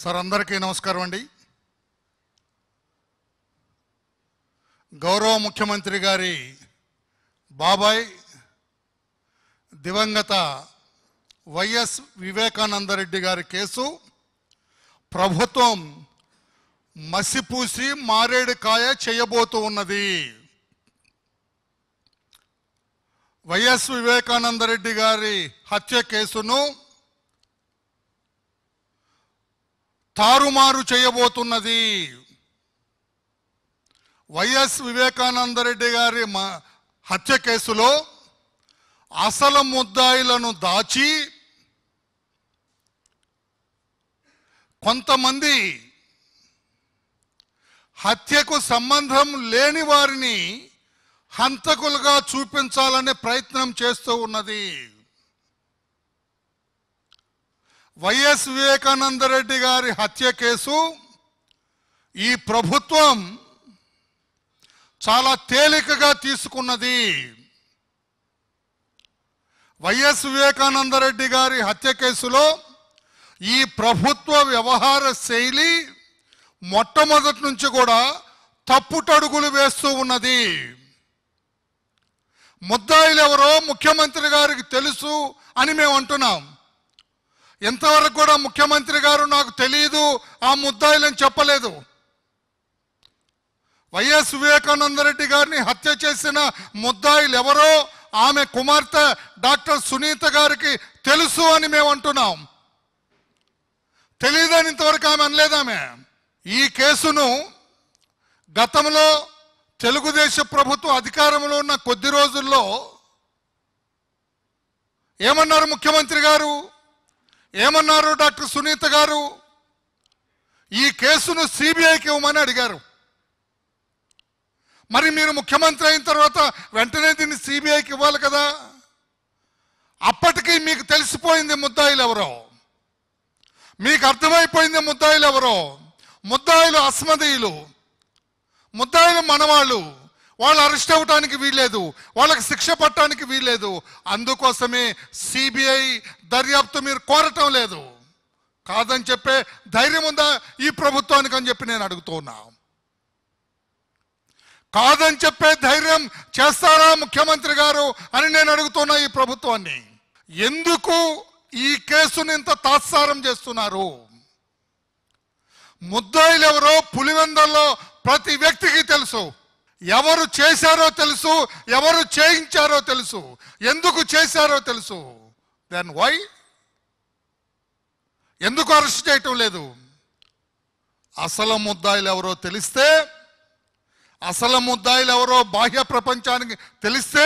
sir అందరికీ నమస్కారం అండి గౌరవ ముఖ్యమంత్రి గారి బాబాయ్ దివంగత వైఎస్ వివేకానందరెడ్డి గారి కేసు ప్రభుత్వం మసిపూసి మారేడుకాయ చేయబోతూ ఉన్నది వైఎస్ వివేకానందరెడ్డి గారి హత్య కేసును తారుమారు చేయబోతున్నది వైఎస్ వివేకానందరెడ్డి గారి హత్య కేసులో అసలు ముద్దాయిలను దాచి కొంతమంది హత్యకు సంబంధం లేని వారిని హంతకులుగా చూపించాలనే ప్రయత్నం చేస్తూ ఉన్నది వైఎస్ వివేకానందరెడ్డి గారి హత్య కేసు ఈ ప్రభుత్వం చాలా తేలికగా తీసుకున్నది వైఎస్ వివేకానందరెడ్డి గారి హత్య కేసులో ఈ ప్రభుత్వ వ్యవహార శైలి మొట్టమొదటి నుంచి కూడా తప్పుటడుగులు వేస్తూ ఉన్నది ముద్దాయిలు ఎవరో ముఖ్యమంత్రి గారికి తెలుసు అని మేము అంటున్నాం ఎంతవరకు కూడా ముఖ్యమంత్రి గారు నాకు తెలియదు ఆ ముద్దాయిలని చెప్పలేదు వైఎస్ వివేకానంద రెడ్డి గారిని హత్య చేసిన ముద్దాయిలు ఎవరో ఆమె కుమార్తె డాక్టర్ సునీత గారికి తెలుసు అని మేము అంటున్నాం తెలియదని ఇంతవరకు ఆమె అనలేదామె ఈ కేసును గతంలో తెలుగుదేశం ప్రభుత్వం అధికారంలో ఉన్న కొద్ది రోజుల్లో ఏమన్నారు ముఖ్యమంత్రి గారు ఏమన్నారు డాక్టర్ సునీత గారు ఈ కేసును సిబిఐకి ఇవ్వమని అడిగారు మరి మీరు ముఖ్యమంత్రి అయిన తర్వాత వెంటనే దీన్ని సిబిఐకి ఇవ్వాలి కదా అప్పటికి మీకు తెలిసిపోయింది ముద్దాయిలు ఎవరో మీకు అర్థమైపోయింది ముద్దాయిలు ఎవరో ముద్దాయిలు అస్మదీయులు ముద్దాయిలు మనవాళ్ళు వాళ్ళు అరెస్ట్ అవ్వటానికి వీల్లేదు వాళ్ళకి శిక్ష పట్టడానికి వీల్లేదు అందుకోసమే సిబిఐ దర్యాప్తు మీరు కోరటం లేదు కాదని చెప్పే ధైర్యం ఉందా ఈ ప్రభుత్వానికి అని చెప్పి నేను అడుగుతున్నా కాదని చెప్పే ధైర్యం చేస్తారా ముఖ్యమంత్రి గారు అని నేను అడుగుతున్నా ఈ ప్రభుత్వాన్ని ఎందుకు ఈ కేసును ఇంత తాత్సారం చేస్తున్నారు ముద్దాయిలు ఎవరో పులివెందల్లో ప్రతి వ్యక్తికి తెలుసు ఎవరు చేశారో తెలుసు ఎవరు చేయించారో తెలుసు ఎందుకు చేశారో తెలుసు దెన్ వై ఎందుకు అరెస్ట్ చేయటం లేదు అసలు ముద్దాయిలు ఎవరో తెలిస్తే అసలు ముద్దాయిలు ఎవరో బాహ్య ప్రపంచానికి తెలిస్తే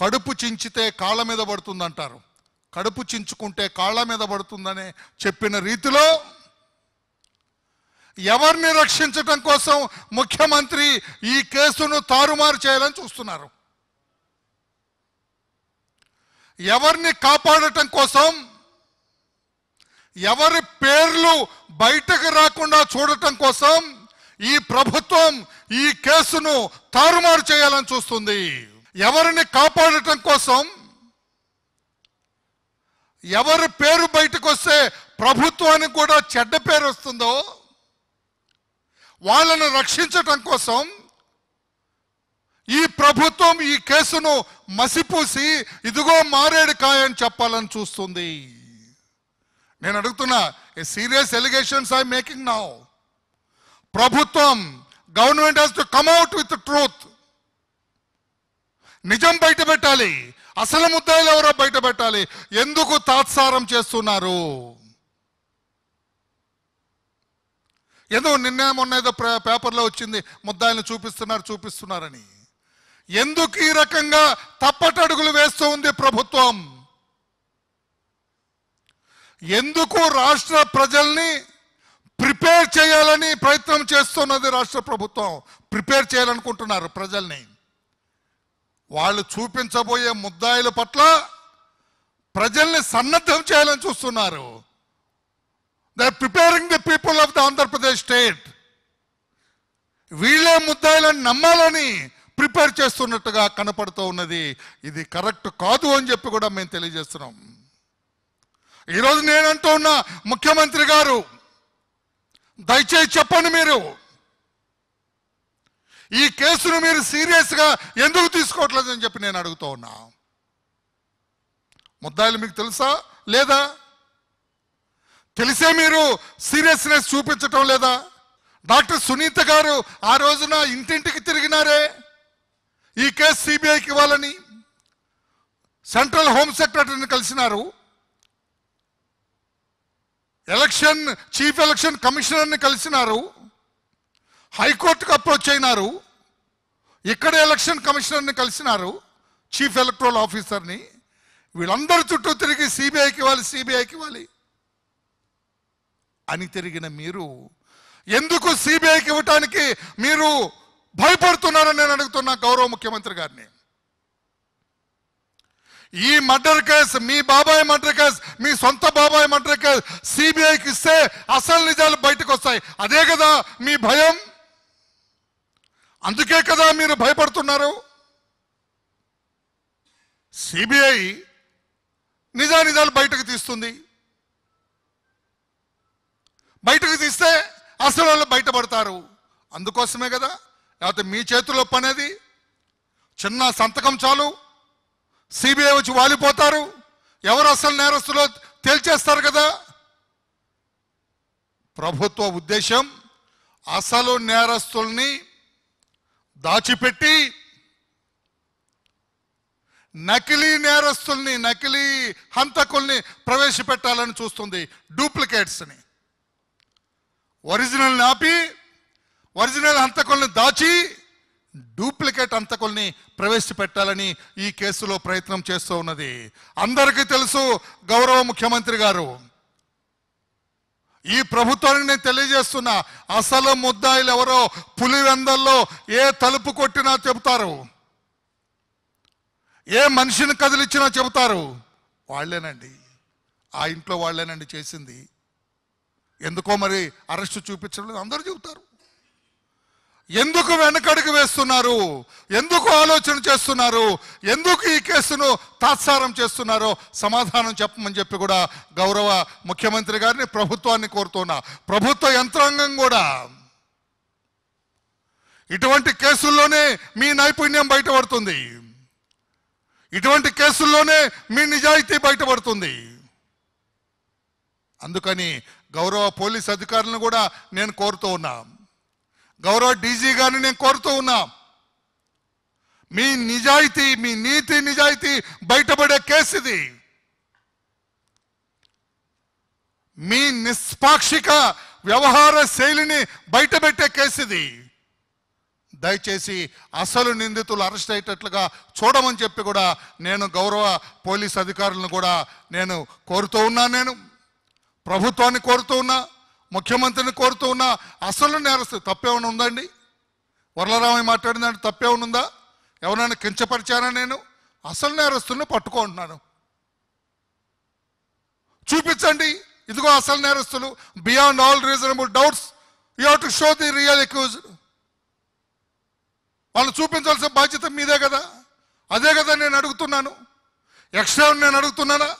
కడుపు చించితే కాళ్ళ మీద పడుతుందంటారు కడుపు చించుకుంటే కాళ్ళ మీద పడుతుందని చెప్పిన రీతిలో ఎవరిని రక్షించటం కోసం ముఖ్యమంత్రి ఈ కేసును తారుమారు చేయాలని చూస్తున్నారు ఎవరిని కాపాడటం కోసం ఎవరి పేర్లు బయటకు రాకుండా చూడటం కోసం ఈ ప్రభుత్వం ఈ కేసును తారుమారు చేయాలని చూస్తుంది ఎవరిని కాపాడటం కోసం ఎవరి పేరు బయటకు వస్తే ప్రభుత్వానికి కూడా చెడ్డ పేరు వస్తుందో వాళ్ళను రక్షించటం కోసం ఈ ప్రభుత్వం ఈ కేసును మసిపూసి ఇదిగో మారేడు కాయని చెప్పాలని చూస్తుంది నేను అడుగుతున్నా a serious allegations I making now ప్రభుత్వం government has to come out with truth నిజం బయట పెట్టాలి అసలు ముద్దాయిలు ఎవరో బయట పెట్టాలి ఎందుకు తాత్సారం చేస్తున్నారు ఏదో నిన్న ఏదో పేపర్లో వచ్చింది ముద్దాయిని చూపిస్తున్నారు చూపిస్తున్నారని ఎందుకు ఈ రకంగా తప్పటడుగులు వేస్తూ ఉంది ప్రభుత్వం ఎందుకు రాష్ట్ర ప్రజల్ని ప్రిపేర్ చేయాలని ప్రయత్నం చేస్తున్నది రాష్ట్ర ప్రభుత్వం ప్రిపేర్ చేయాలనుకుంటున్నారు ప్రజల్ని వాళ్ళు చూపించబోయే ముద్దాయిల పట్ల ప్రజల్ని సన్నద్ధం చేయాలని చూస్తున్నారు they are preparing the people of the Andhra Pradesh state వీళ్ళే ముద్దాయిలని నమ్మాలని ప్రిపేర్ చేస్తున్నట్టుగా కనపడుతూ ఉన్నది ఇది కరెక్ట్ కాదు అని చెప్పి కూడా మేము తెలియజేస్తున్నాం ఈరోజు నేనంటూ ఉన్న ముఖ్యమంత్రి గారు దయచేసి చెప్పండి మీరు ఈ కేసును మీరు సీరియస్గా ఎందుకు తీసుకోవట్లేదు అని చెప్పి నేను అడుగుతూ ఉన్నా ముద్దాయిలు మీకు తెలుసా లేదా తెలిసే మీరు సీరియస్నెస్ చూపించటం లేదా డాక్టర్ సునీత గారు ఆ రోజున ఇంటింటికి తిరిగినారే ఈ కేసు సిబిఐకి ఇవ్వాలని సెంట్రల్ హోమ్ సెక్రటరీని కలిసినారు ఎలక్షన్ చీఫ్ ఎలక్షన్ కమిషనర్ని కలిసినారు హైకోర్టుకు అప్రోచ్ అయినారు ఇక్కడ ఎలక్షన్ కమిషనర్ని కలిసినారు చీఫ్ ఎలక్ట్రల్ ఆఫీసర్ని వీళ్ళందరి చుట్టూ తిరిగి సిబిఐకి ఇవ్వాలి సిబిఐకి ఇవ్వాలి అని తిరిగిన మీరు ఎందుకు సిబిఐకి ఇవ్వటానికి మీరు భయపడుతున్నారని నేను అడుగుతున్నా గౌరవ ముఖ్యమంత్రి గారిని ఈ మర్డర్ కేసు మీ బాబాయ్ మర్డర్ కేసు మీ సొంత బాబాయ్ మర్డర్ కేసు సిబిఐకి ఇస్తే అసలు నిజాలు బయటకు వస్తాయి అదే కదా మీ భయం అందుకే కదా మీరు భయపడుతున్నారు సిబిఐ నిజాలు బయటకు తీస్తుంది బయటకు తీస్తే అసలు వాళ్ళు బయటపడతారు అందుకోసమే కదా లేకపోతే మీ చేతిలో పనేది చిన్న సంతకం చాలు సిబిఐ వచ్చి వాలిపోతారు ఎవరు అసలు నేరస్తులో తేల్చేస్తారు కదా ప్రభుత్వ ఉద్దేశం అసలు నేరస్తుల్ని దాచిపెట్టి నకిలీ నేరస్తుల్ని నకిలీ హంతకుల్ని ప్రవేశపెట్టాలని చూస్తుంది డూప్లికేట్స్ని ఒరిజినల్ ఆపి ఒరిజినల్ హంతకుల్ని దాచి డూప్లికేట్ హంతకుల్ని ప్రవేశపెట్టాలని ఈ కేసులో ప్రయత్నం చేస్తూ ఉన్నది అందరికీ తెలుసు గౌరవ ముఖ్యమంత్రి గారు ఈ ప్రభుత్వానికి నేను తెలియజేస్తున్నా అసలు ముద్దాయిలు ఎవరో పులివెందల్లో ఏ తలుపు కొట్టినా చెబుతారు ఏ మనిషిని కదిలిచ్చినా చెబుతారు వాళ్ళేనండి ఆ ఇంట్లో వాళ్ళేనండి చేసింది ఎందుకో మరి అరెస్ట్ చూపించడం లేదు అందరూ చెబుతారు ఎందుకు వెనకడుగు వేస్తున్నారు ఎందుకు ఆలోచన చేస్తున్నారు ఎందుకు ఈ కేసును తాత్సారం చేస్తున్నారో సమాధానం చెప్పమని చెప్పి కూడా గౌరవ ముఖ్యమంత్రి గారిని ప్రభుత్వాన్ని కోరుతున్నా ప్రభుత్వ యంత్రాంగం కూడా ఇటువంటి కేసుల్లోనే మీ నైపుణ్యం బయటపడుతుంది ఇటువంటి కేసుల్లోనే మీ నిజాయితీ బయటపడుతుంది అందుకని గౌరవ పోలీస్ అధికారులను కూడా నేను కోరుతూ ఉన్నా గౌరవ డీజీ గారిని నేను కోరుతూ ఉన్నా మీ నిజాయితీ మీ నీతి నిజాయితీ బయటపడే కేసు ఇది మీ నిష్పాక్షిక వ్యవహార శైలిని బయటపెట్టే కేసు ఇది దయచేసి అసలు నిందితులు అరెస్ట్ అయ్యేటట్లుగా చూడమని చెప్పి కూడా నేను గౌరవ పోలీస్ అధికారులను కూడా నేను కోరుతూ ఉన్నాను నేను ప్రభుత్వాన్ని కోరుతూ ఉన్నా ముఖ్యమంత్రిని కోరుతూ ఉన్నా అసలు నేరస్తు తప్పేమైనా ఉందండి వరలరామయ్య మాట్లాడిన దాంట్లో తప్పేమైనా ఉందా ఎవరైనా కించపరిచానా నేను అసలు నేరస్తుని పట్టుకుంటున్నాను చూపించండి ఇదిగో అసలు నేరస్తులు beyond all reasonable doubts you who to show the real accuse వాళ్ళు చూపించాల్సిన బాధ్యత మీదే కదా అదే కదా నేను అడుగుతున్నాను ఎక్స్ట్రా నేను అడుగుతున్నానా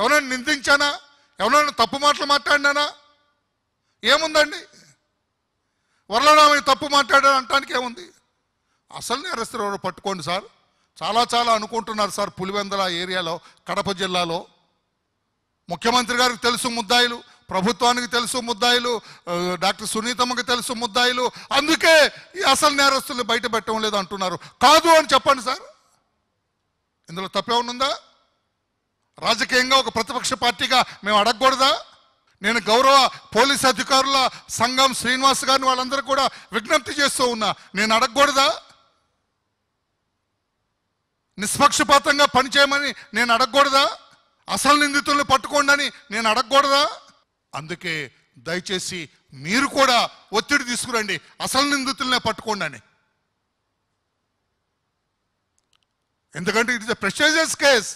ఎవరైనా నిందించానా ఎవరైనా తప్పు మాటలు మాట్లాడినానా ఏముందండి వరలరామయ్య తప్పు మాట్లాడారు అంటానికి ఏముంది అసలు నేరస్తులు ఎవరు పట్టుకోండి సార్ చాలా చాలా అనుకుంటున్నారు సార్ పులివెందల ఏరియాలో కడప జిల్లాలో ముఖ్యమంత్రి గారికి తెలుసు ముద్దాయిలు ప్రభుత్వానికి తెలుసు ముద్దాయిలు డాక్టర్ సునీతమ్మకి తెలుసు ముద్దాయిలు అందుకే ఈ అసలు నేరస్తుల్ని బయట పెట్టడం లేదు అంటున్నారు కాదు అని చెప్పండి సార్ ఇందులో ఉందా రాజకీయంగా ఒక ప్రతిపక్ష పార్టీగా మేము అడగకూడదా నేను గౌరవ పోలీస్ అధికారుల సంఘం శ్రీనివాస్ గారిని వాళ్ళందరూ కూడా విజ్ఞప్తి చేస్తూ ఉన్నా నేను అడగకూడదా నిష్పక్షపాతంగా పనిచేయమని నేను అడగకూడదా అసలు నిందితుల్ని పట్టుకోండి నేను అడగకూడదా అందుకే దయచేసి మీరు కూడా ఒత్తిడి తీసుకురండి అసలు నిందితులనే పట్టుకోండి అని ఎందుకంటే it is a case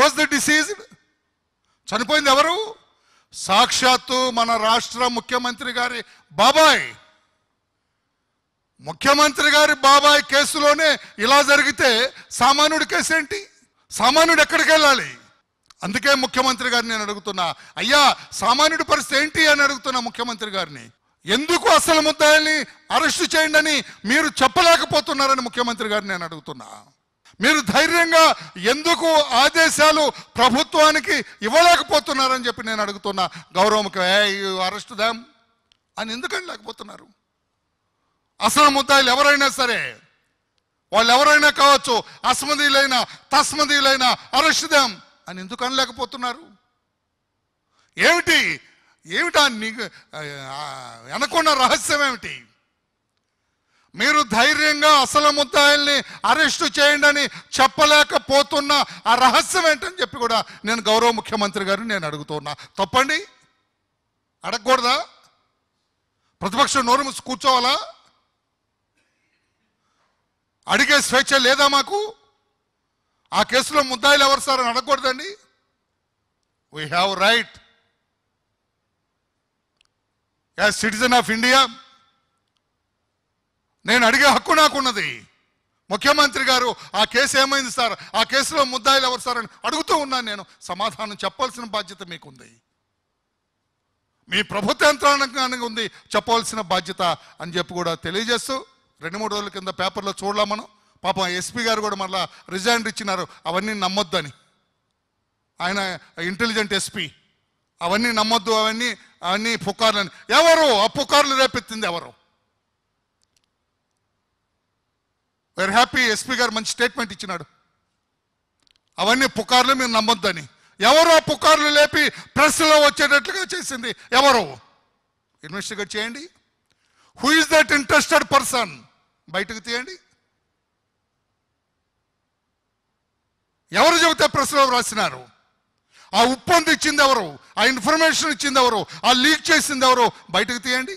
was the deceased చనిపోయింది ఎవరు సాక్షాత్తు మన రాష్ట్ర ముఖ్యమంత్రి గారి బాబాయ్ ముఖ్యమంత్రి గారి బాబాయ్ కేసులోనే ఇలా జరిగితే సామాన్యుడి కేసు ఏంటి సామాన్యుడు ఎక్కడికి వెళ్ళాలి అందుకే ముఖ్యమంత్రి గారిని నేను అడుగుతున్నా అయ్యా సామాన్యుడి పరిస్థితి ఏంటి అని అడుగుతున్నా ముఖ్యమంత్రి గారిని ఎందుకు అసలు ముద్దాయిల్ని అరెస్టు చేయండి అని మీరు చెప్పలేకపోతున్నారని ముఖ్యమంత్రి గారిని నేను అడుగుతున్నా మీరు ధైర్యంగా ఎందుకు ఆదేశాలు ప్రభుత్వానికి ఇవ్వలేకపోతున్నారని చెప్పి నేను అడుగుతున్నా గౌరవంకి అరెస్ట్ దాం అని ఎందుకని లేకపోతున్నారు అసలు ముద్దాయిలు ఎవరైనా సరే వాళ్ళు ఎవరైనా కావచ్చు అస్మదీలైనా తస్మదీలైనా అరెస్ట్ దాం అని ఎందుకు అనలేకపోతున్నారు ఏమిటి ఏమిటా వెనకున్న రహస్యం ఏమిటి మీరు ధైర్యంగా అసలు ముద్దాయిల్ని అరెస్టు చేయండి అని చెప్పలేకపోతున్న ఆ రహస్యం ఏంటని చెప్పి కూడా నేను గౌరవ ముఖ్యమంత్రి గారు నేను అడుగుతున్నా తప్పండి అడగకూడదా ప్రతిపక్షం నోరు మూసి కూర్చోవాలా అడిగే స్వేచ్ఛ లేదా మాకు ఆ కేసులో ముద్దాయిలు ఎవరు సార్ అని అడగకూడదండి we have right as citizen of India నేను అడిగే హక్కు నాకున్నది ముఖ్యమంత్రి గారు ఆ కేసు ఏమైంది సార్ ఆ కేసులో ముద్దాయిలు ఎవరు సార్ అని అడుగుతూ ఉన్నాను నేను సమాధానం చెప్పాల్సిన బాధ్యత మీకుంది మీ ప్రభుత్వ యంత్రాంగానికి ఉంది చెప్పవలసిన బాధ్యత అని చెప్పి కూడా తెలియజేస్తూ రెండు మూడు రోజుల కింద పేపర్లో చూడలా మనం పాపం ఎస్పీ గారు కూడా మళ్ళీ రిజైన్ ఇచ్చినారు అవన్నీ నమ్మొద్దని ఆయన ఇంటెలిజెంట్ ఎస్పీ అవన్నీ నమ్మొద్దు అవన్నీ అవన్నీ పుకార్లని ఎవరు ఆ పుకార్లు రేపెత్తింది ఎవరు వేర్ హ్యాపీ ఎస్పీ గారు మంచి స్టేట్మెంట్ ఇచ్చినాడు అవన్నీ పుకార్లు మీరు నమ్మొద్దని ఎవరో పుకార్లు లేపి ప్రెస్లో వచ్చేటట్లుగా చేసింది ఎవరో ఇన్వెస్టిగేట్ చేయండి who is that interested person బయటకు తీయండి ఎవరు చెబితే ప్రెస్లో రాసినారు ఆ ఉప్పొంది ఇచ్చింది ఎవరు ఆ ఇన్ఫర్మేషన్ ఇచ్చింది ఎవరు ఆ లీక్ చేసింది ఎవరు బయటకు తీయండి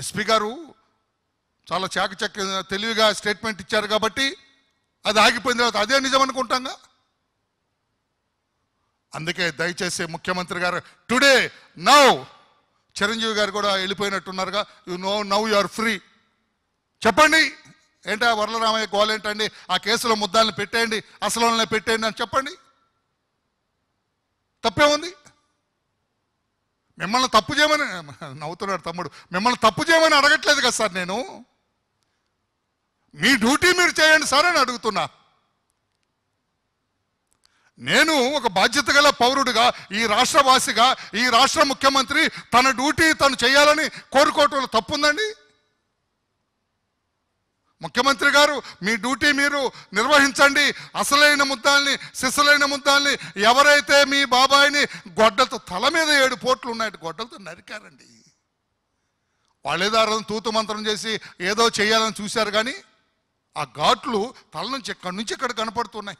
ఎస్పీ గారు చాలా చాకచక్య తెలివిగా స్టేట్మెంట్ ఇచ్చారు కాబట్టి అది ఆగిపోయిన తర్వాత అదే నిజం అనుకుంటాంగా అందుకే దయచేసి ముఖ్యమంత్రి గారు టుడే నౌ చిరంజీవి గారు కూడా వెళ్ళిపోయినట్టున్నారుగా you know now you are free చెప్పండి ఏంటా వరలరామయ్య గోలేంటండి ఆ కేసులో ముద్దాలను పెట్టేయండి అసలు పెట్టేయండి అని చెప్పండి తప్పే ఉంది మిమ్మల్ని తప్పు చేయమని నవ్వుతున్నాడు తమ్ముడు మిమ్మల్ని తప్పు చేయమని అడగట్లేదు కదా సార్ నేను మీ డ్యూటీ మీరు చేయండి సార్ అని అడుగుతున్నా నేను ఒక బాధ్యత గల పౌరుడిగా ఈ రాష్ట్రవాసిగా ఈ రాష్ట్ర ముఖ్యమంత్రి తన డ్యూటీ తను చేయాలని కోరుకోవటంలో తప్పుందండి ముఖ్యమంత్రి గారు మీ డ్యూటీ మీరు నిర్వహించండి అసలైన ముద్దాల్ని సిసలైన ముద్దాల్ని ఎవరైతే మీ బాబాయిని గొడ్డలతో తల మీద ఏడు పోట్లు ఉన్నాయి గొడ్డలతో నరికారండి వాళ్ళేదో తూతు మంత్రం చేసి ఏదో చేయాలని చూశారు కానీ ఆ ఘాట్లు తల నుంచి ఎక్కడి నుంచి ఇక్కడ కనపడుతున్నాయి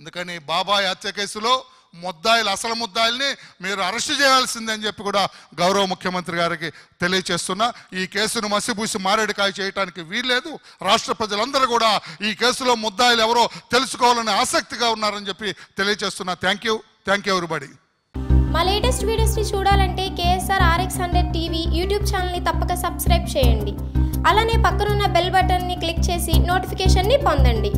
అందుకని బాబాయ్ హత్య కేసులో ముద్దాయిలు అసలు ముద్దాయిల్ని మీరు అరెస్ట్ చేయాల్సిందే అని చెప్పి కూడా గౌరవ ముఖ్యమంత్రి గారికి తెలియచేస్తున్నా ఈ కేసును మసిపూసి మారేడుకాయ చేయడానికి వీల్లేదు రాష్ట్ర ప్రజలందరూ కూడా ఈ కేసులో ముద్దాయిలు ఎవరో తెలుసుకోవాలని ఆసక్తిగా ఉన్నారని చెప్పి తెలియచేస్తున్నా thank you thank you everybody మా లేటెస్ట్ వీడియోస్ని చూడాలంటే KSR RX hundred TV YouTube ఛానల్ని తప్పక సబ్స్క్రైబ్ చేయండి అలానే పక్కనున్న బెల్ బటన్ని క్లిక్ చేసి నోటిఫికేషన్ని పొందండి